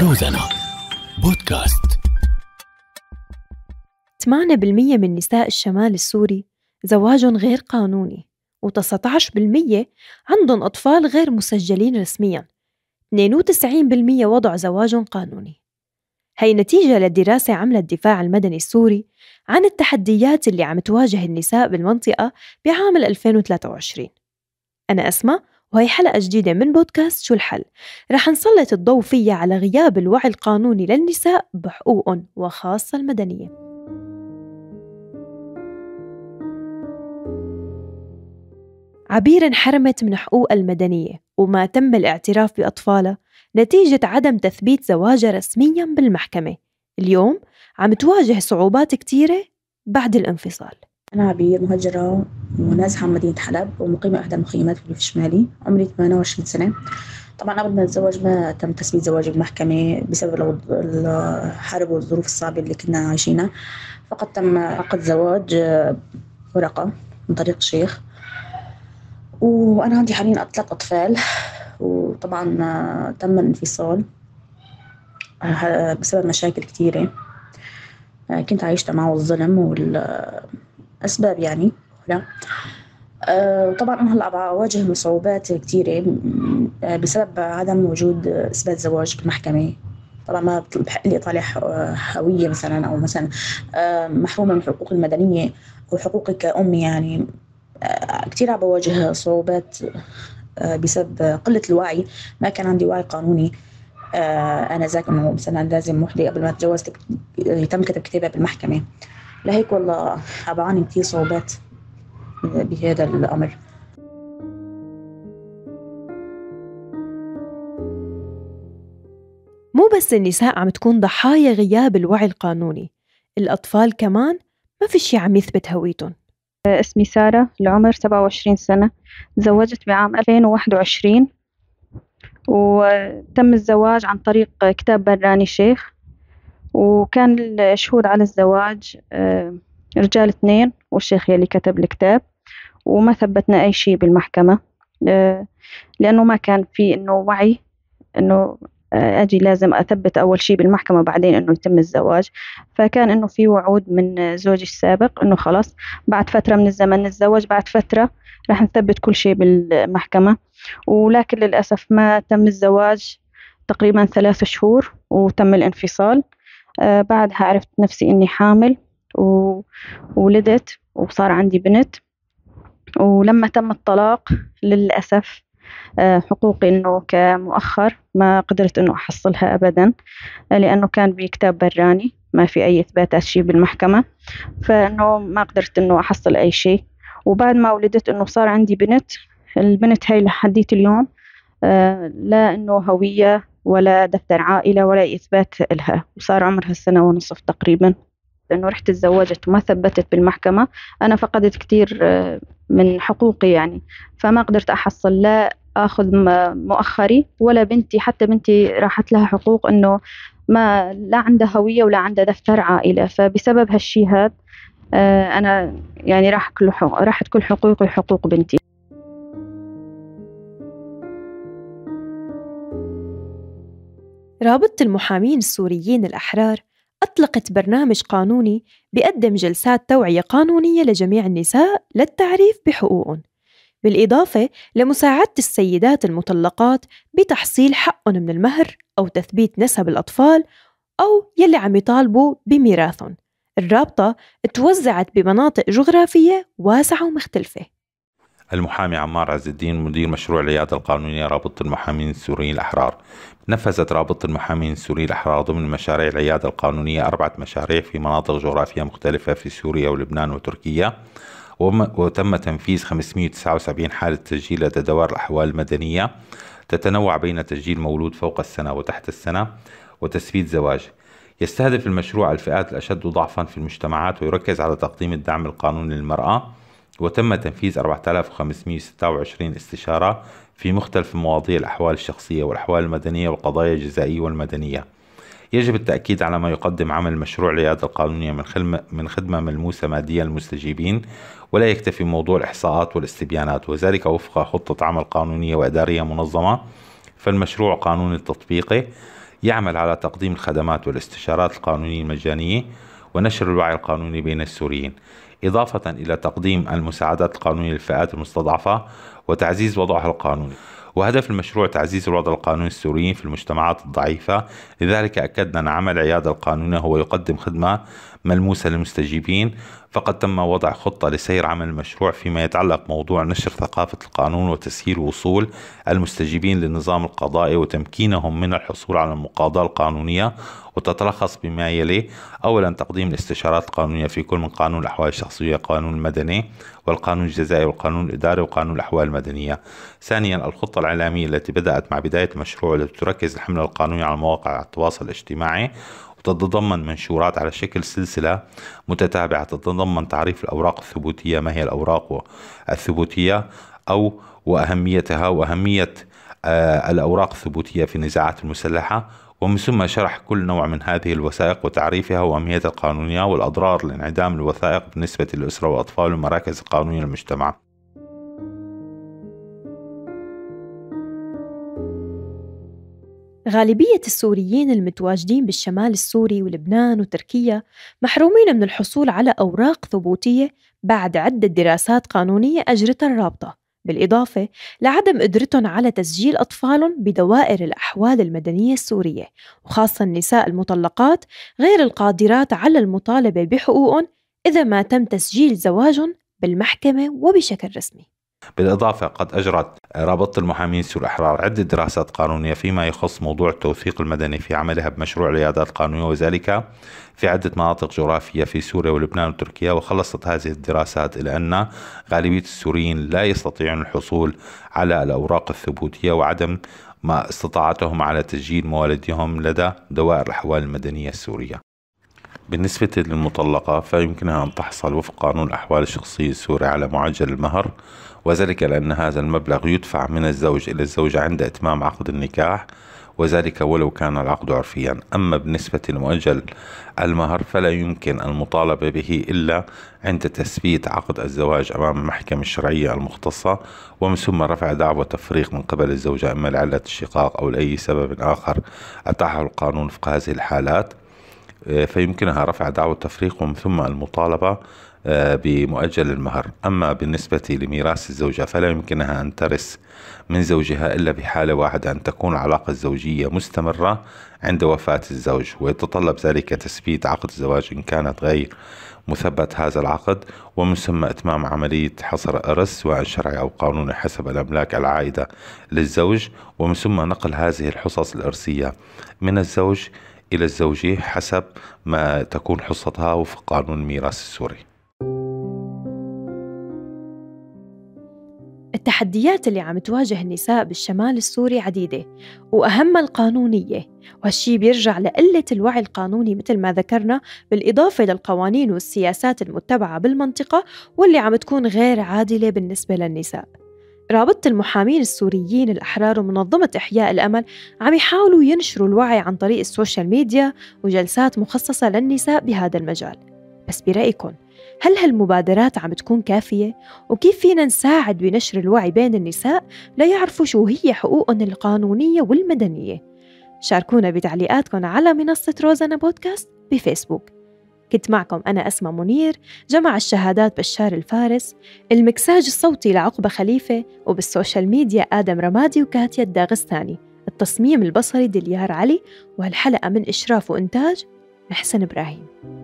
روزانا بودكاست 8% من نساء الشمال السوري زواجهم غير قانوني و19% عندهم أطفال غير مسجلين رسمياً 92% وضع زواج قانوني هي نتيجة لدراسة عملت الدفاع المدني السوري عن التحديات اللي عم تواجه النساء بالمنطقة بعام 2023 أنا أسماء وهي حلقة جديدة من بودكاست شو الحل رح نسلط الضوء فيها على غياب الوعي القانوني للنساء بحقوقهم وخاصة المدنية عبير انحرمت من حقوقها المدنية وما تم الاعتراف بأطفالها نتيجة عدم تثبيت زواجها رسميا بالمحكمة اليوم عم تواجه صعوبات كتيرة بعد الانفصال أنا عبير مهجرة ونازحة من مدينة حلب ومقيمة إحدى المخيمات في الريف الشمالي عمري 28 سنة طبعا قبل ما أتزوج ما تم تثبيت زواجي بالمحكمة بسبب الحرب والظروف الصعبة اللي كنا عايشينها فقد تم عقد زواج آه، ورقة من طريق شيخ وأنا عندي حاليا ثلاث أطفال وطبعا آه، تم الانفصال آه، بسبب مشاكل كتيرة كنت عايشة معه الظلم وال أسباب يعني لا. آه، طبعا أنا هلا بواجه صعوبات كثيرة آه، بسبب عدم وجود إثبات زواج بالمحكمة طبعا ما بحق لي طالع هوية مثلا أو مثلا آه، محرومة من حقوقي المدنية أو حقوقي كأم يعني كثير عم بواجه صعوبات بسبب قلة الوعي ما كان عندي وعي قانوني أنا ذاك إنه مثلا لازم وحدة قبل ما أتجوز يتم كتب كتابها بالمحكمة لهيك والله بعاني كثير صعوبات بهذا الأمر مو بس النساء عم تكون ضحايا غياب الوعي القانوني الأطفال كمان ما في شي عم يثبت هويتهم آه، اسمي سارة العمر 27 سنة تزوجت بعام 2021 وتم الزواج عن طريق كتاب براني شيخ وكان الشهود على الزواج آه، رجال اثنين والشيخ يلي كتب الكتاب وما ثبتنا أي شيء بالمحكمة آه، لأنه ما كان في إنه وعي إنه آه، أجي لازم أثبت أول شيء بالمحكمة بعدين إنه يتم الزواج فكان إنه في وعود من زوجي السابق إنه خلاص بعد فترة من الزمن نتزوج بعد فترة راح نثبت كل شيء بالمحكمة ولكن للأسف ما تم الزواج تقريبا ثلاث شهور وتم الانفصال آه، بعدها عرفت نفسي إني حامل وولدت وصار عندي بنت ولما تم الطلاق للأسف آه، حقوقي انه كمؤخر ما قدرت انه احصلها ابدا آه، لانه كان بكتاب براني ما في اي اثباتات شيء بالمحكمه فانه ما قدرت انه احصل اي شيء وبعد ما ولدت انه صار عندي بنت البنت هاي لحديت اليوم لا انه هويه ولا دفتر عائلة ولا إثبات لها وصار عمرها سنة ونصف تقريبا لأنه رحت تزوجت وما ثبتت بالمحكمة أنا فقدت كثير آه، من حقوقي يعني فما قدرت أحصل لا أخذ مؤخري ولا بنتي حتى بنتي راحت لها حقوق أنه ما لا عندها هوية ولا عندها دفتر عائلة فبسبب هالشي هذا آه، أنا يعني راح كل راحت كل حقوقي وحقوق بنتي رابطة المحامين السوريين الأحرار أطلقت برنامج قانوني بيقدم جلسات توعية قانونية لجميع النساء للتعريف بحقوقهم بالإضافة لمساعدة السيدات المطلقات بتحصيل حقهم من المهر أو تثبيت نسب الأطفال أو يلي عم يطالبوا بميراثهم الرابطة توزعت بمناطق جغرافية واسعة ومختلفة المحامي عمار عز الدين مدير مشروع العيادة القانونية رابطة المحامين السوريين الأحرار نفذت رابطة المحامين السوريين الأحرار ضمن مشاريع العيادة القانونية أربعة مشاريع في مناطق جغرافية مختلفة في سوريا ولبنان وتركيا وتم تنفيذ 579 حالة تسجيل لدى دوائر الأحوال المدنية تتنوع بين تسجيل مولود فوق السنة وتحت السنة وتثبيت زواج يستهدف المشروع الفئات الأشد ضعفا في المجتمعات ويركز على تقديم الدعم القانوني للمرأة وتم تنفيذ 4526 استشارة في مختلف مواضيع الأحوال الشخصية والأحوال المدنية والقضايا الجزائية والمدنية يجب التأكيد على ما يقدم عمل مشروع العيادة القانونية من, من خدمة ملموسة مادية للمستجيبين ولا يكتفي موضوع الإحصاءات والاستبيانات وذلك وفق خطة عمل قانونية وإدارية منظمة فالمشروع قانون التطبيقي يعمل على تقديم الخدمات والاستشارات القانونية المجانية ونشر الوعي القانوني بين السوريين إضافة إلى تقديم المساعدات القانونية للفئات المستضعفة وتعزيز وضعها القانوني وهدف المشروع تعزيز الوضع القانوني السوريين في المجتمعات الضعيفة لذلك أكدنا أن عمل عيادة القانونية هو يقدم خدمة ملموسة للمستجيبين فقد تم وضع خطة لسير عمل المشروع فيما يتعلق موضوع نشر ثقافة القانون وتسهيل وصول المستجيبين للنظام القضائي وتمكينهم من الحصول على المقاضاة القانونية وتتلخص بما يلي أولا تقديم الاستشارات القانونية في كل من قانون الأحوال الشخصية والقانون المدني والقانون الجزائي والقانون الإداري وقانون الأحوال المدنية ثانيا الخطة الإعلامية التي بدأت مع بداية المشروع التي تركز الحملة القانونية على مواقع التواصل الاجتماعي تتضمن منشورات على شكل سلسلة متتابعة تتضمن تعريف الأوراق الثبوتية ما هي الأوراق الثبوتية أو وأهميتها وأهمية آه، الأوراق الثبوتية في النزاعات المسلحة ومن ثم شرح كل نوع من هذه الوثائق وتعريفها وأهميتها القانونية والأضرار لانعدام الوثائق بالنسبة للأسرة والأطفال والمراكز القانونية للمجتمع غالبية السوريين المتواجدين بالشمال السوري ولبنان وتركيا محرومين من الحصول على أوراق ثبوتية بعد عدة دراسات قانونية أجرتها الرابطة بالإضافة لعدم قدرتهم على تسجيل أطفالهم بدوائر الأحوال المدنية السورية وخاصة النساء المطلقات غير القادرات على المطالبة بحقوقهم إذا ما تم تسجيل زواجهم بالمحكمة وبشكل رسمي بالإضافة قد أجرت رابطة المحامين سوء الأحرار عدة دراسات قانونية فيما يخص موضوع التوثيق المدني في عملها بمشروع العيادات القانونية وذلك في عدة مناطق جغرافية في سوريا ولبنان وتركيا وخلصت هذه الدراسات إلى أن غالبية السوريين لا يستطيعون الحصول على الأوراق الثبوتية وعدم ما استطاعتهم على تسجيل موالدهم لدى دوائر الأحوال المدنية السورية بالنسبة للمطلقة فيمكنها أن تحصل وفق قانون الأحوال الشخصية السوري على معجل المهر وذلك لأن هذا المبلغ يدفع من الزوج إلى الزوجة عند إتمام عقد النكاح وذلك ولو كان العقد عرفيا أما بالنسبة لمؤجل المهر فلا يمكن المطالبة به إلا عند تثبيت عقد الزواج أمام المحكمة الشرعية المختصة ومن ثم رفع دعوة تفريق من قبل الزوجة إما لعلة الشقاق أو لأي سبب آخر أتاحه القانون في هذه الحالات آه، فيمكنها رفع دعوى تفريق ومن ثم المطالبة آه، بمؤجل المهر أما بالنسبة لميراث الزوجة فلا يمكنها أن ترث من زوجها إلا بحالة واحدة أن تكون العلاقة الزوجية مستمرة عند وفاة الزوج ويتطلب ذلك تثبيت عقد الزواج إن كانت غير مثبت هذا العقد ومن ثم إتمام عملية حصر إرث سواء شرعي أو قانوني حسب الأملاك العائدة للزوج ومن ثم نقل هذه الحصص الإرثية من الزوج إلى الزوجة حسب ما تكون حصتها وفق قانون الميراث السوري التحديات اللي عم تواجه النساء بالشمال السوري عديدة وأهمها القانونية وهالشي بيرجع لقلة الوعي القانوني مثل ما ذكرنا بالإضافة للقوانين والسياسات المتبعة بالمنطقة واللي عم تكون غير عادلة بالنسبة للنساء رابطة المحامين السوريين الأحرار ومنظمة إحياء الأمل عم يحاولوا ينشروا الوعي عن طريق السوشيال ميديا وجلسات مخصصة للنساء بهذا المجال بس برأيكم هل هالمبادرات عم تكون كافية؟ وكيف فينا نساعد بنشر الوعي بين النساء ليعرفوا شو هي حقوقهم القانونية والمدنية؟ شاركونا بتعليقاتكم على منصة روزانا بودكاست بفيسبوك كنت معكم أنا أسمى منير جمع الشهادات بشار الفارس المكساج الصوتي لعقبة خليفة وبالسوشال ميديا آدم رمادي وكاتيا الداغستاني التصميم البصري دليار علي وهالحلقة من إشراف وإنتاج محسن إبراهيم